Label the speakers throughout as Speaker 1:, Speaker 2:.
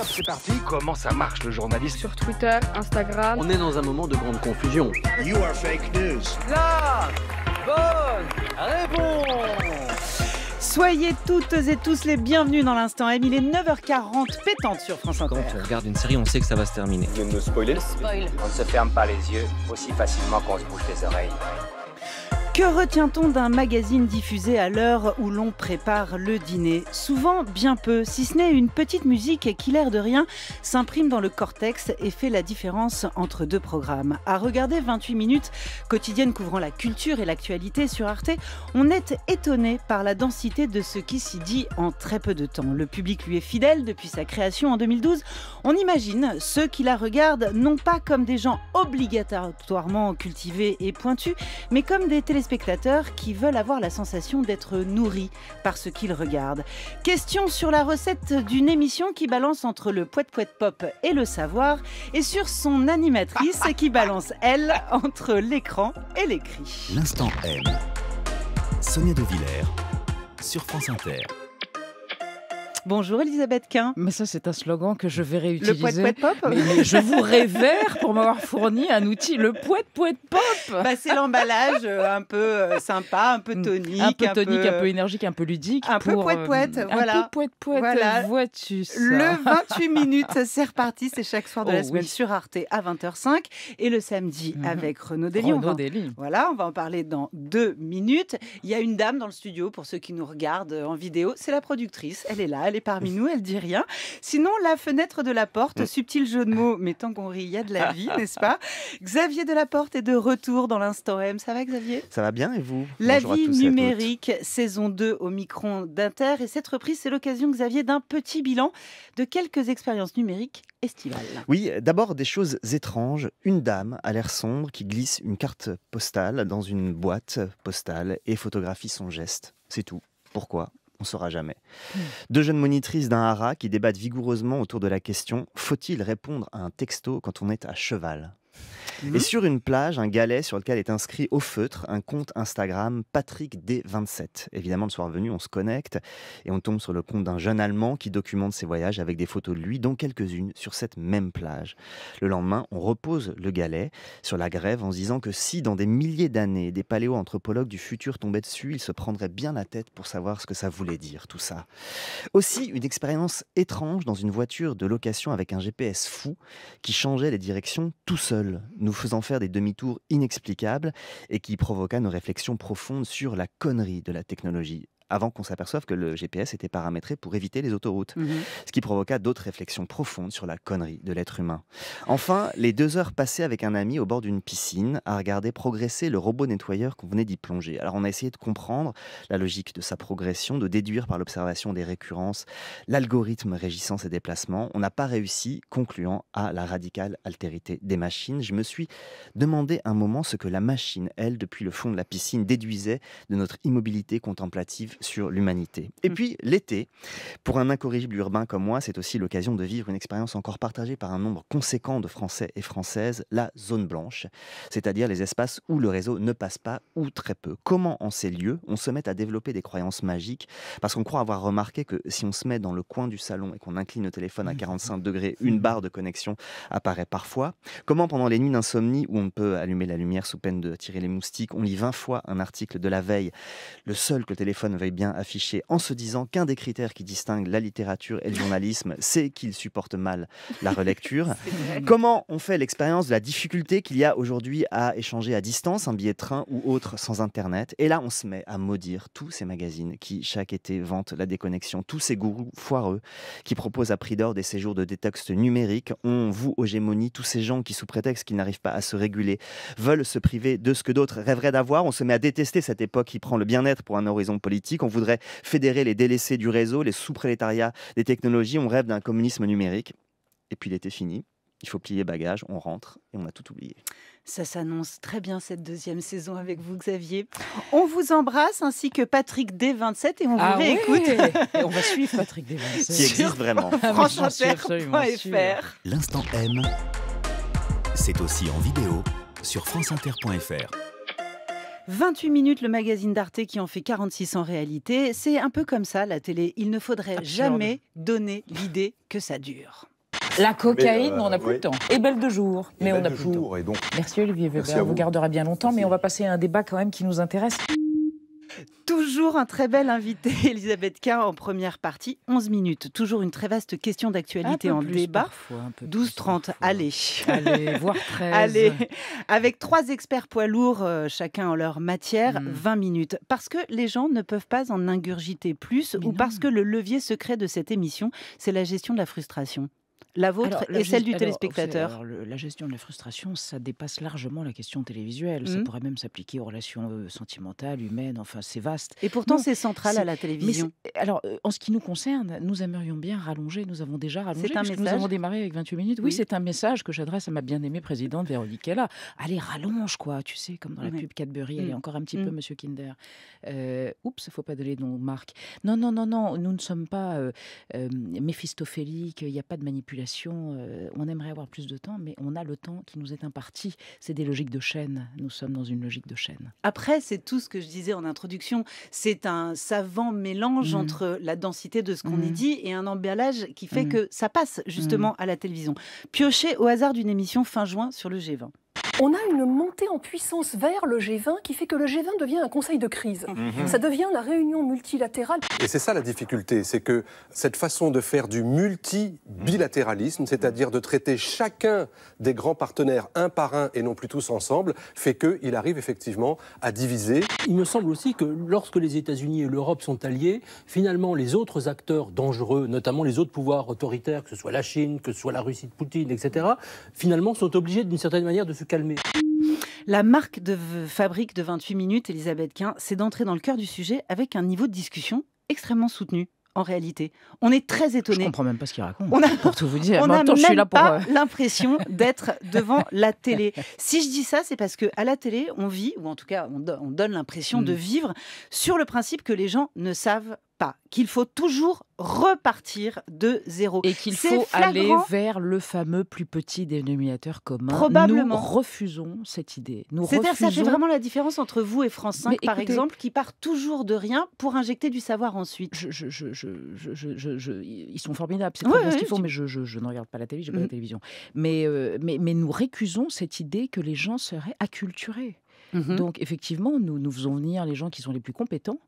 Speaker 1: c'est parti.
Speaker 2: Comment ça marche le journalisme Sur Twitter,
Speaker 1: Instagram. On est
Speaker 2: dans un moment de grande confusion. You are fake news.
Speaker 1: La bonne
Speaker 3: réponse. Soyez toutes et tous les bienvenus dans l'instant M. Il est 9h40 pétante sur France Inter. Quand on
Speaker 2: regarde une série, on sait que ça va se terminer. spoiler On ne se ferme pas les yeux aussi facilement qu'on se bouche les oreilles.
Speaker 3: Que retient-on d'un magazine diffusé à l'heure où l'on prépare le dîner Souvent bien peu, si ce n'est une petite musique qui, l'air de rien, s'imprime dans le cortex et fait la différence entre deux programmes. À regarder 28 minutes quotidiennes couvrant la culture et l'actualité sur Arte, on est étonné par la densité de ce qui s'y dit en très peu de temps. Le public lui est fidèle depuis sa création en 2012. On imagine ceux qui la regardent non pas comme des gens obligatoirement cultivés et pointus, mais comme des télé spectateurs qui veulent avoir la sensation d'être nourris par ce qu'ils regardent. Question sur la recette d'une émission qui balance entre le poète poète pop et le savoir et sur son animatrice qui balance, elle, entre l'écran et l'écrit.
Speaker 2: L'instant M. Sonia
Speaker 1: De sur France Inter. Bonjour Elisabeth Quint. Mais ça, c'est un slogan que je vais réutiliser. Le poète poète pop je vous révère pour m'avoir fourni un
Speaker 3: outil, le poète poète pop bah, C'est l'emballage euh, un peu euh, sympa, un peu mm. tonique. Un peu tonique, un peu,
Speaker 1: énergique, un peu ludique. Un peu poète euh, poète, voilà. Un peu poète poète, voilà.
Speaker 3: vois-tu
Speaker 1: ça Le 28
Speaker 3: minutes, c'est reparti, c'est chaque soir de la oh, semaine sur Arte à 20h05 et le samedi mhm. avec Renaud Dely. Renaud Dely. Voilà, on va en parler dans deux minutes. Il y a une dame dans le studio, pour ceux qui nous regardent en vidéo, c'est la productrice, elle est là, elle est parmi mmh. nous, elle dit rien. Sinon, la fenêtre de la porte, mmh. subtil jeu de mots, mais tant qu'on rit, il y a de la vie, n'est-ce pas Xavier de la porte est de retour dans l'instant M. Ça va, Xavier
Speaker 2: Ça va bien et vous La vie numérique,
Speaker 3: saison 2 au micron d'Inter. Et cette reprise, c'est l'occasion, Xavier, d'un petit bilan de quelques expériences numériques estivales.
Speaker 2: Oui, d'abord des choses étranges. Une dame à l'air sombre qui glisse une carte postale dans une boîte postale et photographie son geste. C'est tout. Pourquoi on ne saura jamais. Hmm. Deux jeunes monitrices d'un hara qui débattent vigoureusement autour de la question faut-il répondre à un texto quand on est à cheval et mhm. sur une plage, un galet sur lequel est inscrit au feutre un compte Instagram Patrick D27. Évidemment, le soir venu, on se connecte et on tombe sur le compte d'un jeune Allemand qui documente ses voyages avec des photos de lui, dont quelques-unes sur cette même plage. Le lendemain, on repose le galet sur la grève en se disant que si, dans des milliers d'années, des paléo-anthropologues du futur tombaient dessus, ils se prendraient bien la tête pour savoir ce que ça voulait dire, tout ça. Aussi, une expérience étrange dans une voiture de location avec un GPS fou qui changeait les directions tout seul nous faisant faire des demi-tours inexplicables et qui provoqua nos réflexions profondes sur la connerie de la technologie, avant qu'on s'aperçoive que le GPS était paramétré pour éviter les autoroutes, mhm. ce qui provoqua d'autres réflexions profondes sur la connerie de l'être humain. Enfin, les deux heures passées avec un ami au bord d'une piscine à regarder progresser le robot nettoyeur qu'on venait d'y plonger. Alors on a essayé de comprendre la logique de sa progression, de déduire par l'observation des récurrences l'algorithme régissant ses déplacements. On n'a pas réussi, concluant à la radicale altérité des machines. Je me suis demandé un moment ce que la machine, elle, depuis le fond de la piscine, déduisait de notre immobilité contemplative sur l'humanité. Et mm. puis l'été, pour un incorrigible urbain comme moi, c'est aussi l'occasion de vivre une expérience encore partagée par un nombre conséquent de Français et Françaises, la zone blanche, c'est-à-dire les espaces où le réseau ne passe pas ou très peu. Comment en ces lieux on se met à développer des croyances magiques Parce qu'on croit avoir remarqué que si on se met dans le coin du salon et qu'on incline le téléphone à 45 mm. degrés, une barre de connexion apparaît parfois. Comment pendant les nuits d'insomnie où on peut allumer la lumière sous peine de tirer les moustiques, on lit 20 fois un article de la veille, le seul que le téléphone veuille bien affiché en se disant qu'un des critères qui distingue la littérature et le journalisme, c'est qu'ils supportent mal la relecture. Comment on fait l'expérience de la difficulté qu'il y a aujourd'hui à échanger à distance un billet de train ou autre sans Internet Et là, on se met à maudire tous ces magazines qui, chaque été, vantent la déconnexion, tous ces gourous foireux qui proposent à prix d'or des séjours de détox numérique. On vous aux tous ces gens qui, sous prétexte qu'ils n'arrivent pas à se réguler, veulent se priver de ce que d'autres rêveraient d'avoir. On se met à détester cette époque qui prend le bien-être pour un horizon politique qu'on On voudrait fédérer les délaissés du réseau, les sous prélétariats des technologies. On rêve d'un communisme numérique. Et puis l'été fini. Il faut plier bagage, on rentre et on a tout oublié.
Speaker 3: Ça s'annonce très bien cette deuxième saison avec vous, Xavier. On vous embrasse ainsi que Patrick D27 et on vous ah réécoute. on va suivre
Speaker 2: Patrick D27. Qui existe vraiment. Ah, franceinter.fr. L'instant M, c'est aussi en vidéo sur franceinter.fr.
Speaker 3: 28 minutes, le magazine d'Arte qui en fait 46 en réalité. C'est un peu comme ça la télé. Il ne faudrait jamais donner l'idée que
Speaker 1: ça dure. La cocaïne, euh, on n'a plus le temps. Et belle de jour, mais on n'a plus temps. Merci Olivier Weber, vous. gardera bien longtemps, mais on va passer à un débat quand même qui nous intéresse.
Speaker 3: Toujours un très bel invité, Elisabeth K, en première partie, 11 minutes. Toujours une très vaste question d'actualité en débat. 12-30, allez. Allez, voire avec trois experts poids lourds, euh, chacun en leur matière, 20 hmm. minutes. Parce que les gens ne peuvent pas en ingurgiter plus ou parce que le levier secret de cette émission, c'est la gestion de la frustration
Speaker 1: la vôtre et celle du téléspectateur La gestion de la frustration, ça dépasse largement la question télévisuelle. Ça mmh. pourrait même s'appliquer aux relations euh, sentimentales, humaines, enfin c'est vaste. Et pourtant c'est central à la télévision. Alors euh, en ce qui nous concerne, nous aimerions bien rallonger, nous avons déjà rallongé, un message. nous avons démarré avec 28 minutes. Oui, c'est un message que j'adresse à ma bien-aimée présidente Véronique Kella. Allez, rallonge quoi, tu sais, comme dans la pub Cadbury, allez mmh. encore un petit peu mmh. Monsieur Kinder. Euh, oups, faut pas donner de nom Marc. Non, non, non, non, nous ne sommes pas euh, méphistophéliques, il n'y a pas de manipulation euh, on aimerait avoir plus de temps, mais on a le temps qui nous est imparti. C'est des logiques de chaîne. Nous sommes dans une logique de chaîne.
Speaker 3: Après, c'est tout ce que je disais en introduction. C'est un savant mélange mm. entre la densité de ce qu'on mm. dit et un emballage qui fait mm. que ça passe justement à la télévision. Piocher au hasard d'une émission fin juin sur le G20 on
Speaker 2: a une montée en puissance vers le G20 qui fait que le G20 devient un conseil de crise. Mhm. Ça devient la réunion multilatérale.
Speaker 3: Et c'est ça la difficulté, c'est que cette façon de faire du multibilatéralisme, c'est-à-dire de traiter chacun des grands partenaires un par un et non plus tous ensemble, fait qu'il arrive effectivement à diviser. Il me semble aussi que lorsque les États-Unis et l'Europe sont alliés, finalement les autres acteurs dangereux, notamment les autres pouvoirs autoritaires, que ce soit la Chine, que ce soit la Russie de Poutine, etc., finalement sont obligés d'une certaine manière de se calmer. La marque de fabrique de 28 minutes, Elisabeth Quint, c'est d'entrer dans le cœur du sujet avec un niveau de discussion extrêmement soutenu en réalité. On est très étonné. Je comprends même pas ce qu'il raconte. On a, pour tout vous dire, on n'a même pas euh, l'impression d'être devant la télé. Si je dis ça, c'est parce que à la télé, on vit, ou en tout cas, on, donne l'impression de mm. vivre sur le principe que les gens ne savent qu'il faut toujours repartir de zéro. Et qu'il faut aller
Speaker 1: vers le fameux plus petit dénominateur commun. Probablement. Nous refusons cette idée. C'est-à-dire ça fait vraiment
Speaker 3: la différence entre vous et France 5, par exemple,
Speaker 1: qui part toujours de rien pour injecter du savoir ensuite. ils sont formidables, c'est très bien ce qu'ils font, mais je, ne regarde pas la télé, je pas la mm. télévision. Euh, mais, mais, nous récusons cette idée que les gens seraient acculturés. Mm-hmm. Donc effectivement, nous, nous faisons venir les gens qui sont les plus compétents,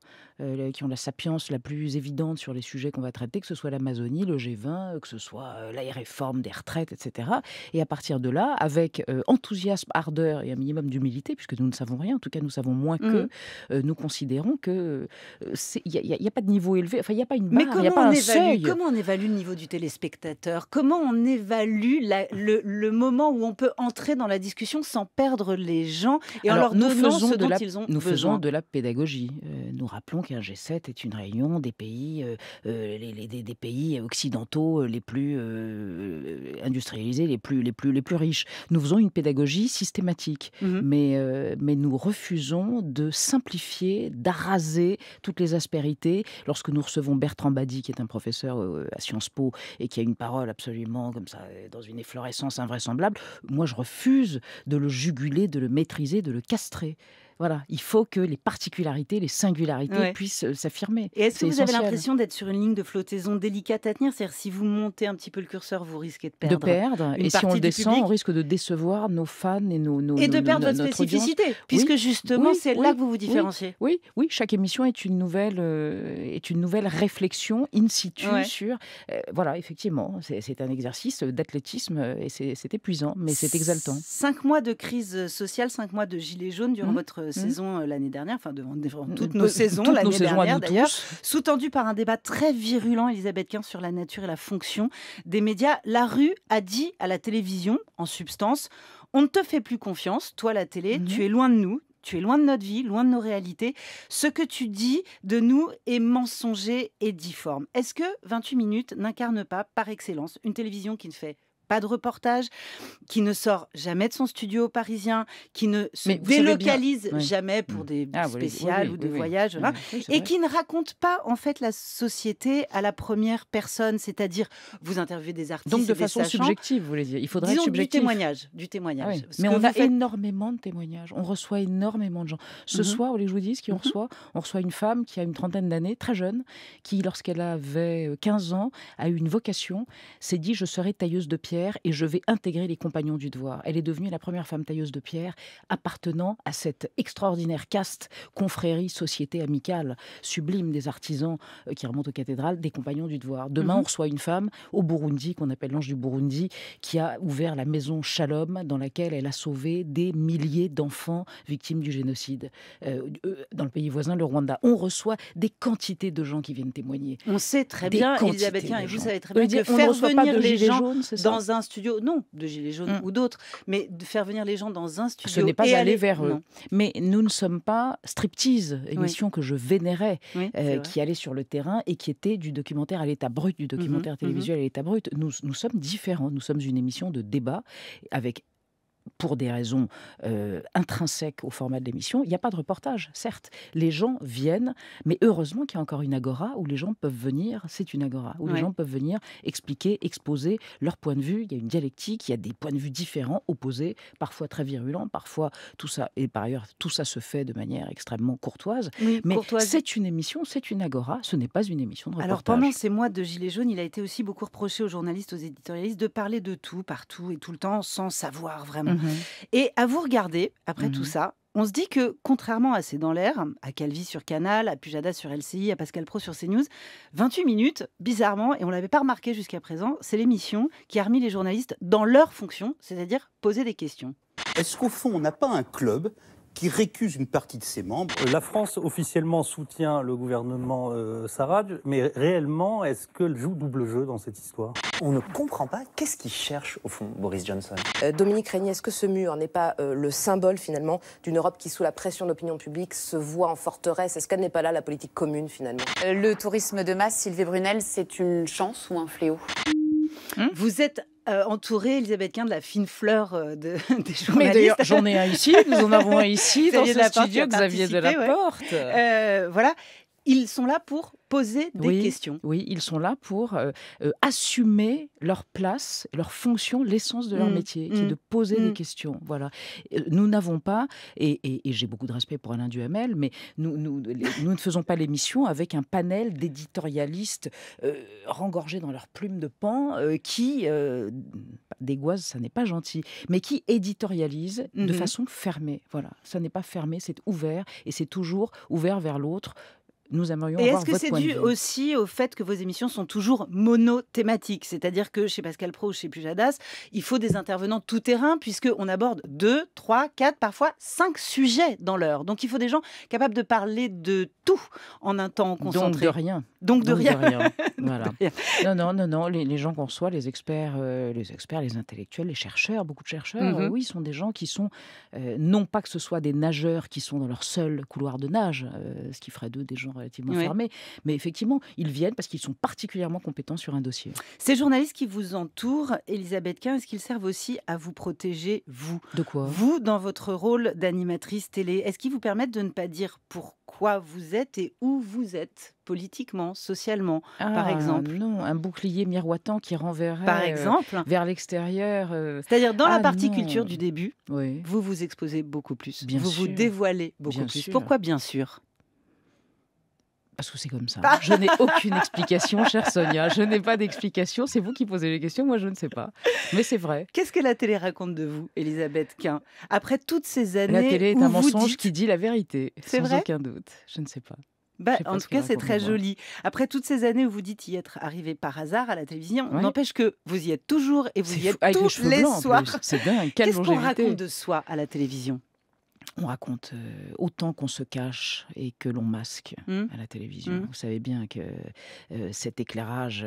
Speaker 1: euh, qui ont la sapience la plus évidente sur les sujets qu'on va traiter, que ce soit l'Amazonie, le G20, euh, que ce soit euh, la réforme des retraites, etc. Et à partir de là, avec enthousiasme, ardeur et un minimum d'humilité, puisque nous ne savons rien, en tout cas nous savons moins que mmh. nous considérons que il n'y a, pas de niveau élevé, enfin il n'y a pas une barre, Mais comment, a pas un comment
Speaker 3: on évalue le niveau du téléspectateur Comment on évalue le, le, moment où on peut entrer dans la discussion sans perdre les gens et en leur donnant ce dont ils ont Nous faisons de
Speaker 1: la pédagogie. nous rappelons un G7 est une réunion des pays, euh, euh, des pays occidentaux euh, les plus industrialisés, les plus, riches. Nous faisons une pédagogie systématique, mmh mais, mais nous refusons de simplifier, d'arraser toutes les aspérités. Lorsque nous recevons Bertrand Badi, qui est un professeur à Sciences Po et qui a une parole absolument comme ça, dans une efflorescence invraisemblable, moi je refuse de le juguler, de le maîtriser, de le castrer. Voilà, il faut que les particularités, les singularités puissent euh, s'affirmer. Et est-ce que vous avez l'impression
Speaker 3: d'être sur une ligne de flottaison délicate à tenir C'est-à-dire, si vous montez un petit
Speaker 1: peu le curseur, vous risquez de perdre. De perdre. et si on descend, on risque de décevoir nos fans et nos. nos et de perdre votre spécificité, puisque justement, c'est là que vous vous différenciez. Oui, oui, chaque émission est une nouvelle, euh, est une nouvelle réflexion in situ sur. Euh, voilà, effectivement, c'est un exercice d'athlétisme et c'est épuisant, mais c'est exaltant.
Speaker 3: Cinq mois de crise sociale, cinq mois de gilet jaune durant mmh. votre euh, hmm. saison euh, l'année dernière, enfin devant, hmm, hmm, toutes nos saisons l'année dernière sous-tendu par un débat très virulent, Elisabeth Quint, sur la nature et la fonction des médias. La rue a dit à la télévision, en substance, on ne te fait plus confiance, toi la télé, mhm. tu es loin de nous, tu es loin de notre vie, loin de nos réalités. Ce que tu dis de nous est mensonger et difforme. Est-ce que 28 minutes n'incarne pas par excellence une télévision qui ne fait pas de reportage, qui ne sort jamais de son studio parisien, qui ne se délocalise jamais pour des spéciales ou des voyages, et qui ne raconte pas en fait la société à la première personne, c'est-à-dire vous interviewez des artistes. Donc de façon subjective,
Speaker 1: vous voulez dire Il faudrait du témoignage, du témoignage. Ah Mais on a énormément de témoignages. On reçoit énormément de gens. Ce mhm. soir soir, les je vous dis ce qu'on mhm. reçoit, on reçoit une femme qui a une trentaine d'années, très jeune, qui lorsqu'elle avait 15 euh, ans a eu une vocation, s'est dit je serai tailleuse de pierre et je vais intégrer les compagnons du devoir. Elle est devenue la première femme tailleuse de pierre appartenant à cette extraordinaire caste, confrérie, société amicale, sublime des artisans euh, qui remontent aux cathédrales, des compagnons du devoir. Demain, mhm. on reçoit une femme au Burundi, qu'on appelle l'ange du Burundi, qui a ouvert la maison Shalom, dans laquelle elle a sauvé des milliers d'enfants victimes du génocide. Euh, euh, dans le pays voisin, le Rwanda. On reçoit des quantités de gens qui viennent témoigner. On sait très des bien, Elisabeth, et vous savez très bien, que faire venir les gens
Speaker 3: dans un studio, non, de Gilets jaunes mm. ou d'autres, mais de faire venir les gens dans un studio. Ce n'est pas aller, vers eux.
Speaker 1: Mais nous ne sommes pas striptease, émission que je vénérais, euh, qui allait sur le terrain et qui était du documentaire à l'état brut, du mhm, documentaire mhm. télévisuel à l'état brut. Nous, nous sommes différents. Nous sommes une émission de débat avec pour des raisons euh, intrinsèques au format de l'émission, il n'y a pas de reportage, certes. Les gens viennent, mais heureusement qu'il y a encore une agora où les gens peuvent venir, c'est une agora, où les gens peuvent venir expliquer, exposer leur point de vue. Il y a une dialectique, il y a des points de vue différents, opposés, parfois très virulents, parfois tout ça. Et par ailleurs, tout ça se fait de manière extrêmement courtoise. mais c'est une émission, c'est une agora, ce n'est pas une émission de reportage. Alors pendant
Speaker 3: ces mois de Gilets jaunes, il a été aussi beaucoup reproché aux journalistes, aux éditorialistes de parler de tout, partout et tout le temps, sans savoir vraiment Mm-hmm. Et à vous regarder, après tout mm-hmm. ça, on se dit que, contrairement à C'est dans l'air, à Calvi sur Canal, à Pujada sur LCI, à Pascal Pro sur CNews, 28 minutes, bizarrement, et on ne l'avait pas remarqué jusqu'à présent, c'est l'émission qui a remis les journalistes dans leur fonction, c'est-à-dire poser des questions. Est-ce qu'au fond, on n'a pas un club qui récuse une partie de ses membres. La France officiellement soutient le
Speaker 2: gouvernement euh, Sarraj, mais réellement, est-ce qu'elle joue double jeu dans cette histoire On ne comprend pas qu'est-ce qu'il cherche au fond Boris Johnson.
Speaker 1: Euh, Dominique Régnier, est-ce que ce mur n'est pas euh, le symbole finalement d'une Europe qui, sous la pression de l'opinion publique, se voit en forteresse Est-ce qu'elle n'est pas là la politique commune finalement Le tourisme de masse, Sylvie Brunel, c'est une chance ou un fléau
Speaker 3: hein Vous êtes entourer entouré Elisabeth Quint de la fine fleur euh, des journalistes. d'ailleurs, j'en ai un ici, nous en avons un ici, dans ce studio, Xavier Delaporte. Ouais. Euh, voilà, ils sont là pour poser des questions.
Speaker 1: Oui, ils sont là pour euh, euh, assumer leur place, leur fonction, l'essence de leur mm, métier, qui est mm, de poser des mm. questions. Voilà. Euh, nous n'avons pas, et, j'ai beaucoup de respect pour Alain Duhamel, mais nous, nous, ne faisons pas l'émission avec un panel d'éditorialistes euh, rengorgés dans leurs plumes de pan qui, bah, dégoise, ça n'est pas gentil, mais qui éditorialisent de mm-hmm. façon fermée. Voilà, ça n'est pas fermé, c'est ouvert, et c'est toujours ouvert vers l'autre nous aimerions Et est-ce que c'est dû aussi
Speaker 3: au fait que vos émissions sont toujours monothématiques C'est-à-dire que chez Pascal Pro ou chez Pujadas, il faut des intervenants tout-terrain, puisqu'on aborde deux, trois, quatre, parfois cinq sujets dans l'heure. Donc il faut des gens capables de parler de tout en un
Speaker 1: temps concentré. Donc de rien. Donc de rien. Non, non, non, non. Les, gens qu'on reçoit, les experts, euh, les experts, les intellectuels, les chercheurs, beaucoup de chercheurs, oui mm-hmm. oui, sont des gens qui sont, euh, non pas que ce soit des nageurs qui sont dans leur seul couloir de nage, euh, ce qui ferait d'eux des gens relativement fermés. Mais effectivement, ils viennent parce qu'ils sont particulièrement compétents sur un dossier. Ces
Speaker 3: journalistes qui vous entourent, Elisabeth Quint, est-ce qu'ils servent aussi à vous protéger, vous
Speaker 1: De quoi Vous,
Speaker 3: dans votre rôle d'animatrice télé, est-ce qu'ils vous permettent de ne pas dire pourquoi vous êtes et où vous êtes politiquement, socialement, ah, par exemple
Speaker 1: Non, un bouclier miroitant qui renverrait euh, vers l'extérieur. Euh, C'est-à-dire dans la ah, partie culture du
Speaker 3: début, vous vous exposez beaucoup plus, vous vous dévoilez beaucoup plus. Pourquoi bien sûr
Speaker 1: parce que c'est comme ça. Je n'ai aucune explication, chère Sonia. Je n'ai pas d'explication. C'est vous qui posez les questions, moi je ne sais pas. Mais c'est vrai. Qu'est-ce que la télé raconte de vous, Elisabeth Quint Après toutes
Speaker 3: ces années. La télé est un mensonge qui
Speaker 1: dit la vérité. C'est vrai. aucun doute. Je ne sais pas.
Speaker 3: Bah, en tout cas, c'est très joli. Après toutes ces années où vous dites y être arrivé par hasard à la télévision, on n'empêche que vous y êtes toujours et vous y êtes tous les, soirs. C'est Qu'est-ce qu'on raconte de
Speaker 1: soi à la télévision on raconte autant qu'on se cache et que l'on masque mmh. à la télévision. Mmh. Vous savez bien que cet éclairage,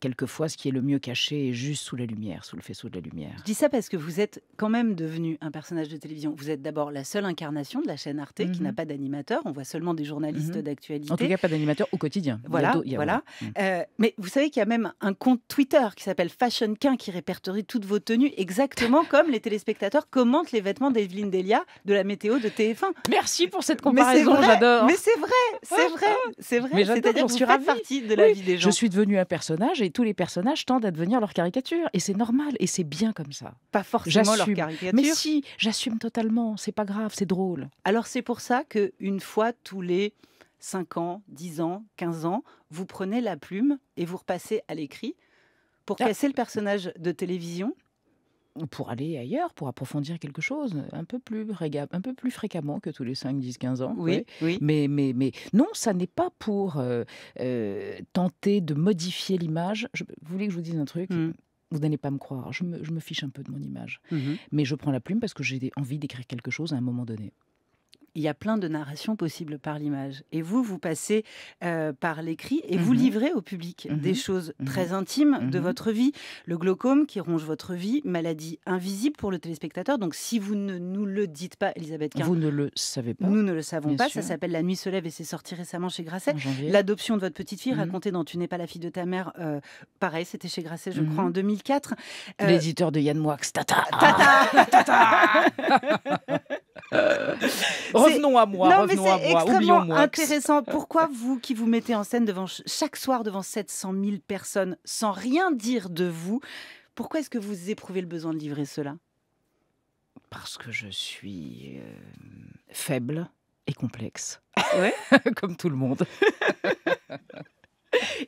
Speaker 1: quelquefois, ce qui est le mieux caché est juste sous la lumière, sous le faisceau de la lumière. Je dis
Speaker 3: ça parce que vous êtes quand même devenu un personnage de télévision. Vous êtes d'abord la seule incarnation de la chaîne Arte qui n'a mmh pas d'animateur. On voit seulement des journalistes d'actualité. En tout cas,
Speaker 1: pas d'animateur au quotidien. Voilà, voilà.
Speaker 3: Euh, mais vous savez qu'il y a même un compte Twitter qui s'appelle Fashionquin qui répertorie toutes vos tenues exactement comme les téléspectateurs commentent les vêtements d'Evelyne Delia de la météo de TF1. Merci pour cette comparaison, j'adore. Mais c'est vrai, c'est vrai, c'est vrai. Mais cest dire partie de la vie des gens. Je suis
Speaker 1: devenue un personnage et tous les personnages tendent à devenir leur caricature. Et c'est normal et c'est bien comme ça. Pas forcément leur caricature. Mais si, j'assume totalement, c'est pas grave, c'est drôle.
Speaker 3: Alors c'est pour ça qu'une fois tous les 5 ans, 10 ans, 15 ans, vous prenez la plume et vous repassez à l'écrit pour ah. casser le
Speaker 1: personnage de télévision pour aller ailleurs, pour approfondir quelque chose euh, un peu plus, un peu plus fréquemment que tous les 5, 10, 15 ans. Oui, oui. Mais, mais, non, ça n'est pas pour euh, euh, tenter de modifier l'image. Je, vous voulez que je vous dise un truc mmh. Vous n'allez pas me croire, je me, fiche un peu de mon image. Mmh mais je prends la plume parce que j'ai envie d'écrire quelque chose à un moment donné
Speaker 3: il y a plein de narrations possibles par l'image. Et vous, vous passez euh, par l'écrit et vous mmh livrez au public mmh des choses mmh très intimes de votre vie. Le glaucome qui ronge votre vie, maladie invisible pour le téléspectateur. Donc si vous ne nous le dites pas, Elisabeth vous ne
Speaker 1: le savez pas. Nous ne le savons pas. Ça s'appelle
Speaker 3: La nuit se lève et c'est sorti récemment chez Grasset. L'adoption de votre petite fille racontée dans Tu n'es pas la fille de ta mère. Euh, pareil, c'était chez Grasset, je crois, en 2004. Euh, L'éditeur de Yann Moix. Tata. Tata. tata
Speaker 1: Euh,
Speaker 3: revenons à moi. Non, mais c'est extrêmement intéressant. Pourquoi vous, qui vous mettez en scène devant chaque soir devant 700 000 personnes, sans rien dire de vous, pourquoi est-ce que vous éprouvez le besoin de livrer cela
Speaker 1: Parce que je suis euh, faible et complexe, ouais. comme tout le monde.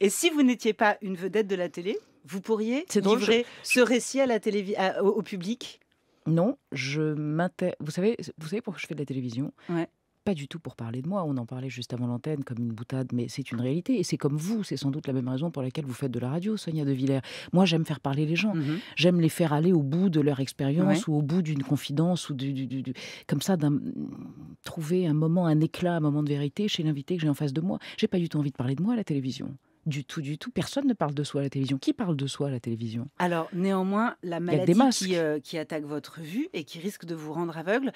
Speaker 3: Et si vous n'étiez pas une vedette de la télé, vous pourriez livrer ce récit à la télé... au public
Speaker 1: non, je m'intéresse. Vous savez, vous savez pourquoi je fais de la télévision Pas du tout pour parler de moi. On en parlait juste avant l'antenne comme une boutade, mais c'est une réalité. Et c'est comme vous, c'est sans doute la même raison pour laquelle vous faites de la radio, Sonia De Villers. Moi, j'aime faire parler les gens. Mmh j'aime les faire aller au bout de leur expérience ou au bout d'une confidence ou du, du, comme ça, d'un... trouver un moment, un éclat, un moment de vérité chez l'invité que j'ai en face de moi. J'ai pas du tout envie de parler de moi à la télévision du tout, du tout. Personne ne parle de soi à la télévision. Qui parle de soi à la télévision
Speaker 3: Alors, néanmoins, la maladie qui, euh, qui attaque votre vue et qui risque de vous rendre aveugle.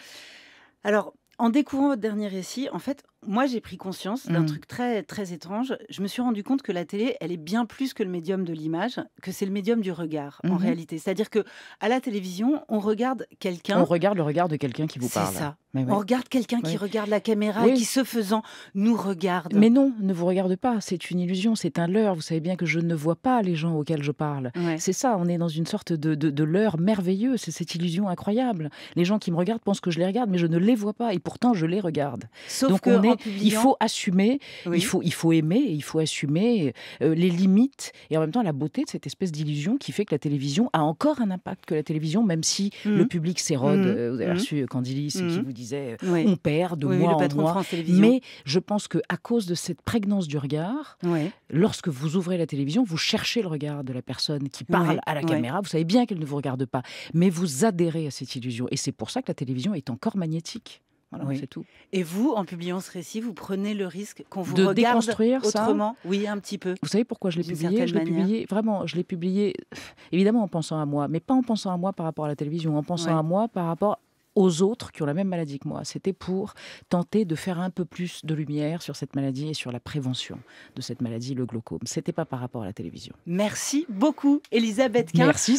Speaker 3: Alors, en découvrant votre dernier récit, en fait, moi, j'ai pris conscience d'un mmh. truc très, très étrange. Je me suis rendu compte que la télé, elle est bien plus que le médium de l'image, que c'est le médium du regard, en mmh réalité. C'est-à-dire que à la télévision, on regarde quelqu'un. On
Speaker 1: regarde le regard de quelqu'un qui vous parle. C'est ça. On regarde
Speaker 3: quelqu'un qui regarde la caméra et qui, se faisant, nous regarde. Mais non,
Speaker 1: ne vous regarde pas. C'est une illusion, c'est un leurre. Vous savez bien que je ne vois pas les gens auxquels je parle. C'est ça, on est dans une sorte de, de, leurre merveilleux. C'est cette illusion incroyable. Les gens qui me regardent pensent que je les regarde, mais je ne les vois pas. Et pourtant, je les regarde. Sauf Donc, que on est il faut assumer. Il faut, il faut aimer. Il faut assumer euh, les limites et en même temps la beauté de cette espèce d'illusion qui fait que la télévision a encore un impact que la télévision, même si mhm. le public s'érode. Mhm. Euh, vous avez mhm. reçu euh, Candilis qui vous disait on perd de en mois. Mais je pense que à cause de cette prégnance du regard, lorsque vous ouvrez la télévision, vous cherchez le regard de la personne qui parle à la caméra. Vous savez bien qu'elle ne vous regarde pas, mais vous adhérez à cette illusion. Et c'est pour ça que la télévision est encore magnétique c'est tout.
Speaker 3: Et vous, en publiant ce récit, vous prenez le risque qu'on vous de regarde autrement Oui, un petit peu.
Speaker 1: Vous savez pourquoi je l'ai publié Je l'ai publié, vraiment, je l'ai publié, évidemment en pensant à moi, mais pas en pensant à moi par rapport à la télévision, en pensant à moi par rapport aux autres qui ont la même maladie que moi. C'était pour tenter de faire un peu plus de lumière sur cette maladie et sur la prévention de cette maladie, le glaucome. C'était pas par rapport à la télévision.
Speaker 3: Merci beaucoup, Elisabeth Quint. Merci,